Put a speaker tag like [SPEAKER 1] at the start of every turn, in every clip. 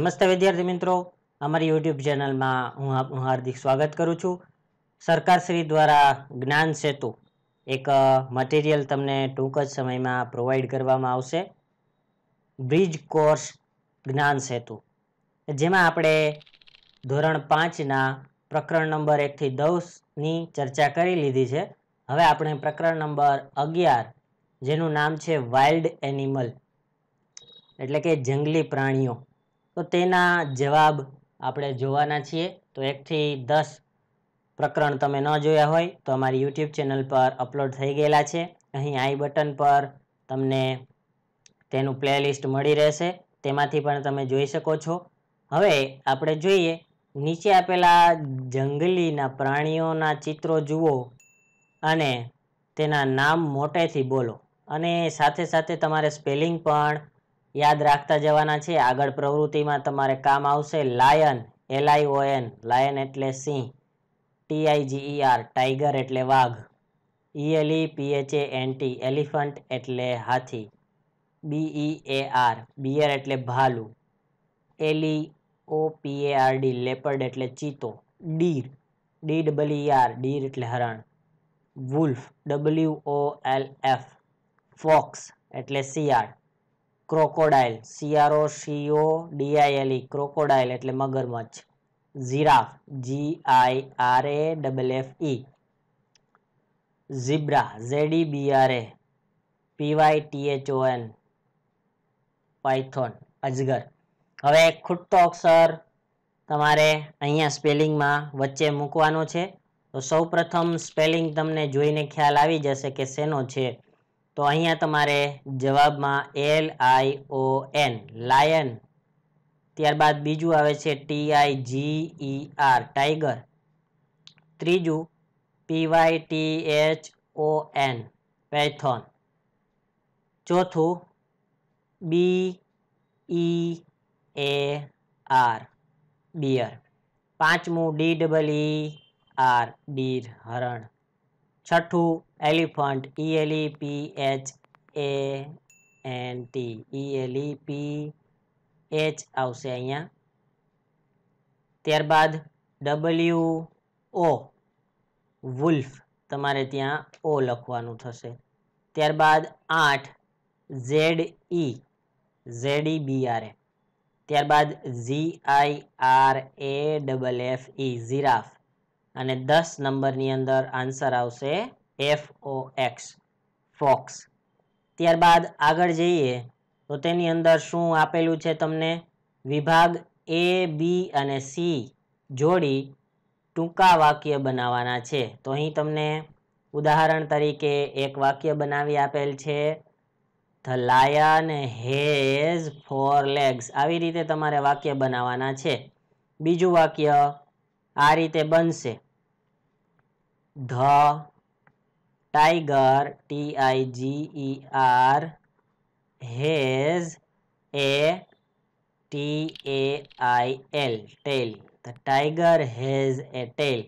[SPEAKER 1] નમસ્તે વિદ્યાર્થી મિત્રો અમારી યુટ્યુબ ચેનલમાં હું આપનું હાર્દિક સ્વાગત કરું છું સરકારશ્રી દ્વારા જ્ઞાન સેતુ એક મટીરિયલ તમને ટૂંક જ સમયમાં પ્રોવાઈડ કરવામાં આવશે બ્રિજ કોર્સ જ્ઞાન સેતુ જેમાં આપણે ધોરણ પાંચના પ્રકરણ નંબર એકથી દસની ચર્ચા કરી લીધી છે હવે આપણે પ્રકરણ નંબર અગિયાર જેનું નામ છે વાઇલ્ડ એનિમલ એટલે કે જંગલી પ્રાણીઓ તો તેના જવાબ આપણે જોવાના છીએ તો એકથી દસ પ્રકરણ તમે ન જોયા હોય તો અમારી યુટ્યુબ ચેનલ પર અપલોડ થઈ ગયેલા છે અહીં આઈ બટન પર તમને તેનું પ્લેલિસ્ટ મળી રહેશે તેમાંથી પણ તમે જોઈ શકો છો હવે આપણે જોઈએ નીચે આપેલા જંગલીના પ્રાણીઓના ચિત્રો જુઓ અને તેના નામ મોટેથી બોલો અને સાથે સાથે તમારે સ્પેલિંગ પણ યાદ રાખતા જવાના છે આગળ પ્રવૃત્તિમાં તમારે કામ આવશે lion L I O N lion એટલે સિંહ ટીઆઈજીઈઆર e ટાઈગર એટલે વાઘ ઈએલઈ પીએચએ એન્ટી એલિફન્ટ એટલે હાથી બીઈ એ આર બિયર એટલે ભાલુ L E O P A R D leopard એટલે ચીતો deer D double R e deer એટલે હરણ wolf W O L F fox એટલે શિયાળ crocodile C R O C O D I L E crocodile એટલે મગરમચ્છ giraffe G I R A double F E zebra Z E B R A P Y T H O N Python અજગર હવે ખૂટતો અક્ષર તમારે અહીંયા સ્પેલિંગમાં વચ્ચે મૂકવાનો છે તો સૌ પ્રથમ સ્પેલિંગ તમને જોઈને ખ્યાલ આવી જશે કે શેનો છે તો અહીંયા તમારે જવાબમાં L I O N lion ત્યારબાદ બીજું આવે છે T I G E R tiger ત્રીજું P Y T H O N python ચોથું B E A R bear પાંચમું D double E R deer હરણ છઠ્ઠું elephant E P H A N T E P H આવશે અહીંયા ત્યારબાદ W O wolf તમારે ત્યાં ઓ લખવાનું થશે ત્યારબાદ આઠ Z E Z E B R A ત્યારબાદ G I R A double F E giraffe અને દસ નંબરની અંદર આન્સર આવશે એફ ઓ એક્સ ફોક્સ ત્યારબાદ આગળ જઈએ તો તેની અંદર શું આપેલું છે તમને વિભાગ એ બી અને સી જોડી ટૂંકા વાક્ય બનાવવાના છે તો અહીં તમને ઉદાહરણ તરીકે એક વાક્ય બનાવી આપેલ છે the lion has four legs આવી રીતે તમારે વાક્ય બનાવવાના છે બીજું વાક્ય આ રીતે બનશે the tiger T I G E R has a T A I L tail the tiger has a tail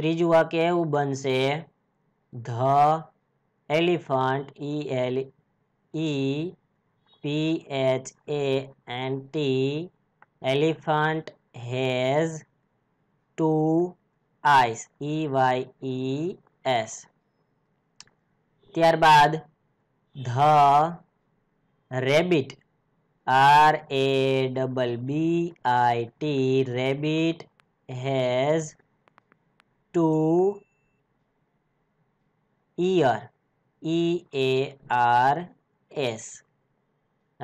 [SPEAKER 1] ત્રીજું વાક્ય એવું બનશે the elephant E L E P H A N T elephant has two eyes E Y E S ત્યારબાદ the rabbit R A double B I T rabbit has two ear E A R S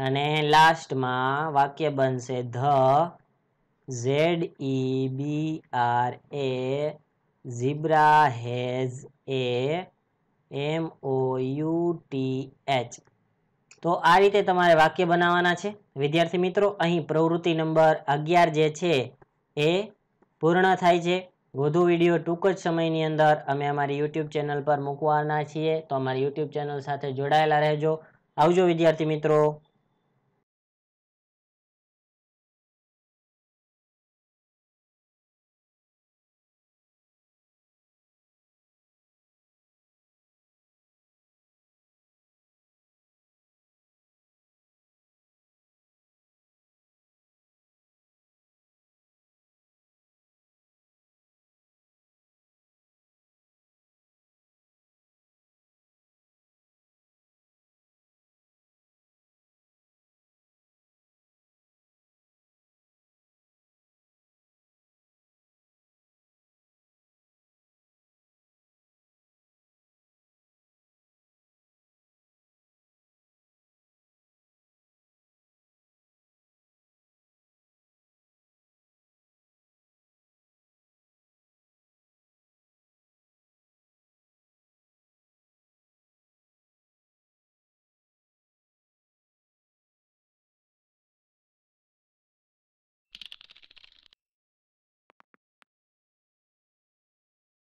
[SPEAKER 1] અને લાસ્ટમાં વાક્ય બનશે the Z E B R A zebra has a M O U T H તો આ રીતે તમારે વાક્ય બનાવવાના છે વિદ્યાર્થી મિત્રો અહીં પ્રવૃત્તિ નંબર અગિયાર જે છે એ પૂર્ણ થાય છે વધુ વિડીયો ટૂંક જ સમયની અંદર અમે અમારી યુટ્યુબ ચેનલ પર મૂકવાના છીએ તો અમારી યુટ્યુબ ચેનલ સાથે જોડાયેલા રહેજો આવજો વિદ્યાર્થી મિત્રો